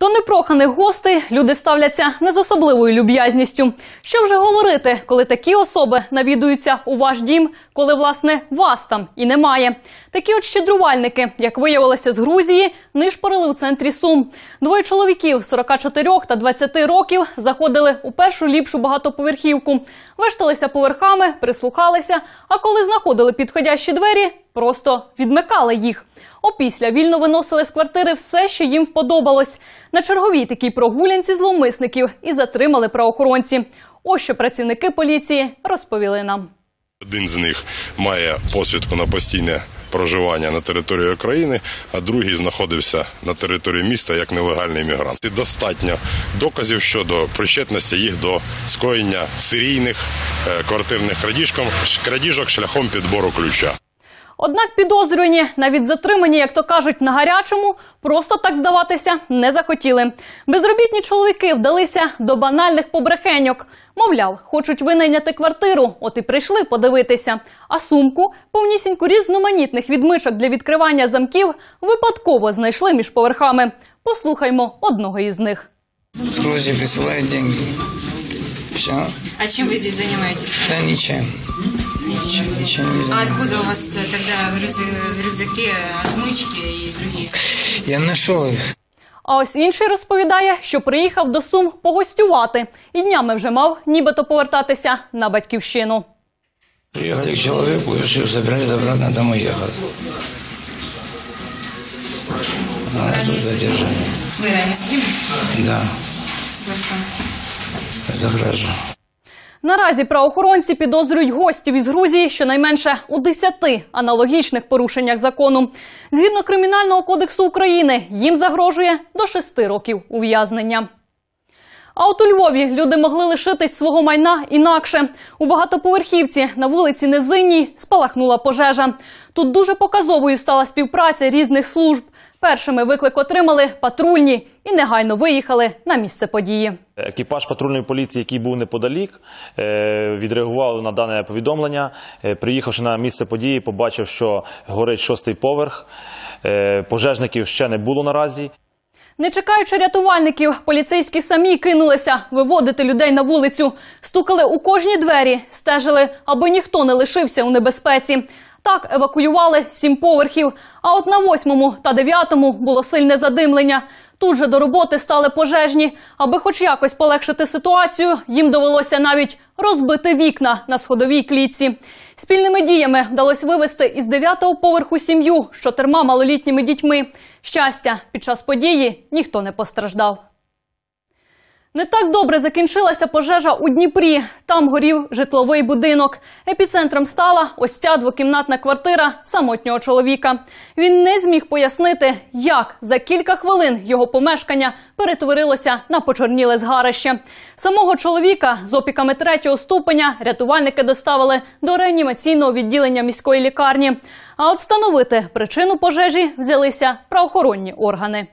До непроханих гостей люди ставляться не з особливою люб'язністю. Що вже говорити, коли такі особи навідуються у ваш дім, коли власне вас там і немає. Такі от щедрувальники, як виявилося з Грузії, нишпорили у центрі сум. Двоє чоловіків 44 та 20 років заходили у першу ліпшу багатоповерхівку, вешталися поверхами, прислухалися. А коли знаходили підходящі двері, просто відмикали їх. Опісля вільно виносили з квартири все, що їм вподобалось. На черговій такій прогулянці зловмисників і затримали правоохоронці. Ось що працівники поліції розповіли нам. Один з них має посвідку на постійне. Проживання на території України, а другий знаходився на території міста як нелегальний мігрант. І достатньо доказів щодо причетності їх до скоєння серійних е, квартирних крадіжком крадіжок шляхом підбору ключа. Однак підозрювані, навіть затримані, як то кажуть, на гарячому просто так здаватися не захотіли. Безробітні чоловіки вдалися до банальних побрехеньок. Мовляв, хочуть винайняти квартиру, от і прийшли подивитися. А сумку, повнісіньку різноманітних відмичок для відкривання замків, випадково знайшли між поверхами. Послухаймо одного із них. Друзі Грузії присилають деньги. Все. А чим ви тут займаєтесь? Та нічим чрезвычайно А откуда у вас тогда в, рюкзак, і другі. Я нашел их. А ось інший розповідає, що приїхав до Сум погостювати, і днями вже мав нібито повертатися на батьківщину. Приехали к человеку, решил собирались обратно домой ехать. А нас тут задержали. Вы ранее За що? за граждан. Наразі правоохоронці підозрюють гостів із Грузії щонайменше у десяти аналогічних порушеннях закону. Згідно кримінального кодексу України, їм загрожує до шести років ув'язнення. А от у Львові люди могли лишитись свого майна інакше. У багатоповерхівці на вулиці Низинній спалахнула пожежа. Тут дуже показовою стала співпраця різних служб. Першими виклик отримали патрульні і негайно виїхали на місце події. Екіпаж патрульної поліції, який був неподалік, е, відреагував на дане повідомлення. Е, приїхавши на місце події, побачив, що горить шостий поверх. Е, пожежників ще не було наразі. Не чекаючи рятувальників, поліцейські самі кинулися виводити людей на вулицю, стукали у кожні двері, стежили, аби ніхто не лишився у небезпеці. Так евакуювали сім поверхів. А от на восьмому та дев'ятому було сильне задимлення. Тут же до роботи стали пожежні. Аби, хоч якось полегшити ситуацію, їм довелося навіть розбити вікна на сходовій клітці. Спільними діями вдалося вивести із дев'ятого поверху сім'ю з чотирма малолітніми дітьми. Щастя, під час події ніхто не постраждав. Не так добре закінчилася пожежа у Дніпрі. Там горів житловий будинок. Епіцентром стала ось ця двокімнатна квартира самотнього чоловіка. Він не зміг пояснити, як за кілька хвилин його помешкання перетворилося на почорніле згарище. Самого чоловіка з опіками третього ступеня рятувальники доставили до реанімаційного відділення міської лікарні. А от встановити причину пожежі взялися правоохоронні органи.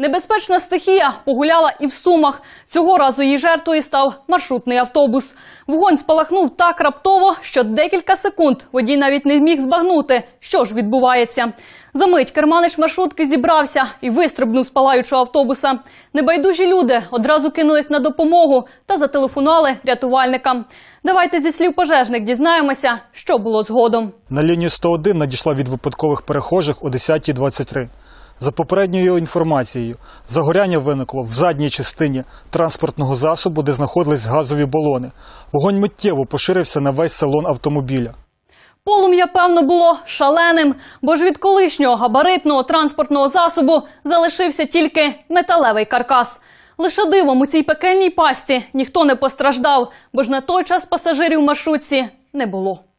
Небезпечна стихія погуляла і в сумах. Цього разу її жертвою став маршрутний автобус. Вогонь спалахнув так раптово, що декілька секунд водій навіть не зміг збагнути, що ж відбувається. Замить керманич маршрутки зібрався і вистрибнув з палаючого автобуса. Небайдужі люди одразу кинулись на допомогу та зателефонували рятувальникам. Давайте зі слів пожежних дізнаємося, що було згодом. На лінію 101 надійшла від випадкових перехожих о 10.23. За попередньою інформацією, загоряння виникло в задній частині транспортного засобу, де знаходились газові балони. Вогонь миттєво поширився на весь салон автомобіля. Полум'я, певно, було шаленим, бо ж від колишнього габаритного транспортного засобу залишився тільки металевий каркас. Лише дивом у цій пекельній пасті ніхто не постраждав, бо ж на той час пасажирів в маршрутці не було.